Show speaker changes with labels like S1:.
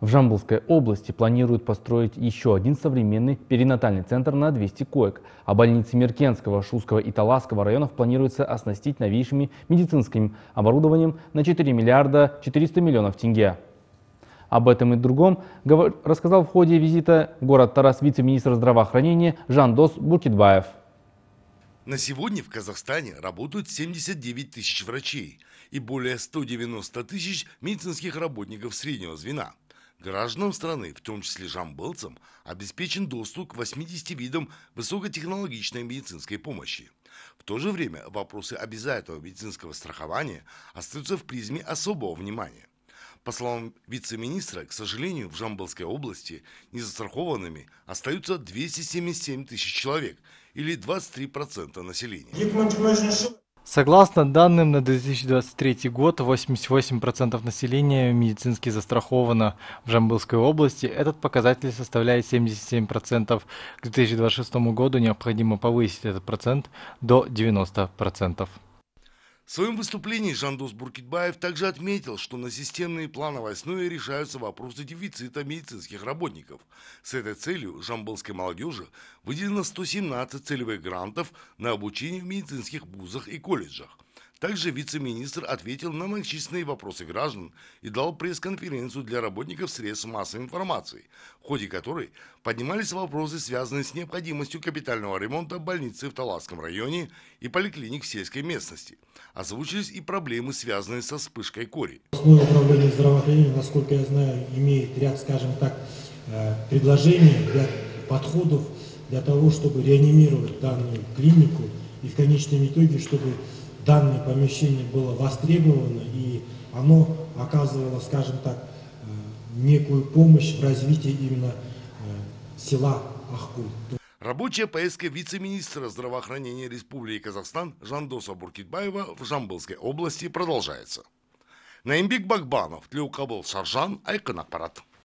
S1: В Жамбулской области планируют построить еще один современный перинатальный центр на 200 коек, а больницы Меркенского, Шуского и Таласского районов планируется оснастить новейшими медицинским оборудованием на 4 миллиарда 400 миллионов тенге. Об этом и другом рассказал в ходе визита в город Тарас вице-министр здравоохранения Жандос Букетбаев.
S2: На сегодня в Казахстане работают 79 тысяч врачей и более 190 тысяч медицинских работников среднего звена – Гражданам страны, в том числе жамбылцам, обеспечен доступ к 80 видам высокотехнологичной медицинской помощи. В то же время вопросы обязательного медицинского страхования остаются в призме особого внимания. По словам вице-министра, к сожалению, в жамбалской области незастрахованными остаются 277 тысяч человек, или 23% населения.
S3: Согласно данным на 2023 год, 88% населения медицински застраховано в Жамбылской области. Этот показатель составляет 77%. К 2026 году необходимо повысить этот процент до 90%.
S2: В своем выступлении Жандос Буркитбаев также отметил, что на системной и плановой основе решаются вопросы дефицита медицинских работников. С этой целью жамбылской молодежи выделено 117 целевых грантов на обучение в медицинских вузах и колледжах – также вице-министр ответил на многочисленные вопросы граждан и дал пресс-конференцию для работников средств массовой информации, в ходе которой поднимались вопросы, связанные с необходимостью капитального ремонта больницы в Таласском районе и поликлиник в сельской местности. Озвучились и проблемы, связанные со вспышкой кори. Основное управление
S4: здравоохранения, насколько я знаю, имеет ряд, скажем так,
S2: э, предложений,
S4: ряд подходов для того, чтобы реанимировать данную клинику и в конечном итоге, чтобы данное помещение было востребовано, и оно оказывало, скажем так, э, некую помощь в развитии именно э, села Ахкуль.
S2: Рабочая поездка вице-министра здравоохранения Республики Казахстан Жандоса Буркитбаева в Жамбылской области продолжается. Наимбик Бакбанов, Тлеукабыл Шаржан, Айкон Аппарат.